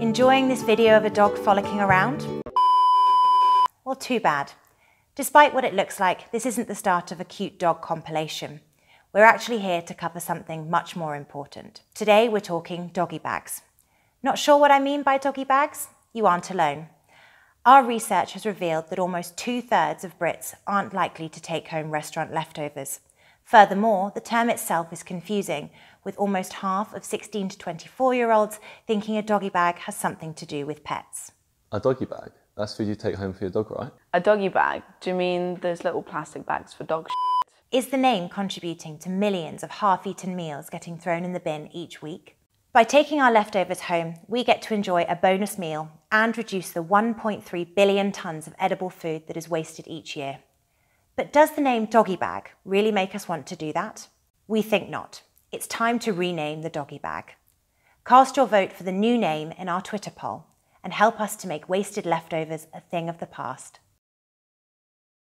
Enjoying this video of a dog frolicking around? Well, too bad. Despite what it looks like, this isn't the start of a cute dog compilation. We're actually here to cover something much more important. Today, we're talking doggy bags. Not sure what I mean by doggy bags? You aren't alone. Our research has revealed that almost two thirds of Brits aren't likely to take home restaurant leftovers. Furthermore, the term itself is confusing, with almost half of 16 to 24 year olds thinking a doggy bag has something to do with pets. A doggy bag? That's food you take home for your dog, right? A doggy bag? Do you mean those little plastic bags for dog shit? Is the name contributing to millions of half eaten meals getting thrown in the bin each week? By taking our leftovers home, we get to enjoy a bonus meal and reduce the 1.3 billion tonnes of edible food that is wasted each year. But does the name doggy bag really make us want to do that? We think not. It's time to rename the doggy bag. Cast your vote for the new name in our Twitter poll and help us to make wasted leftovers a thing of the past.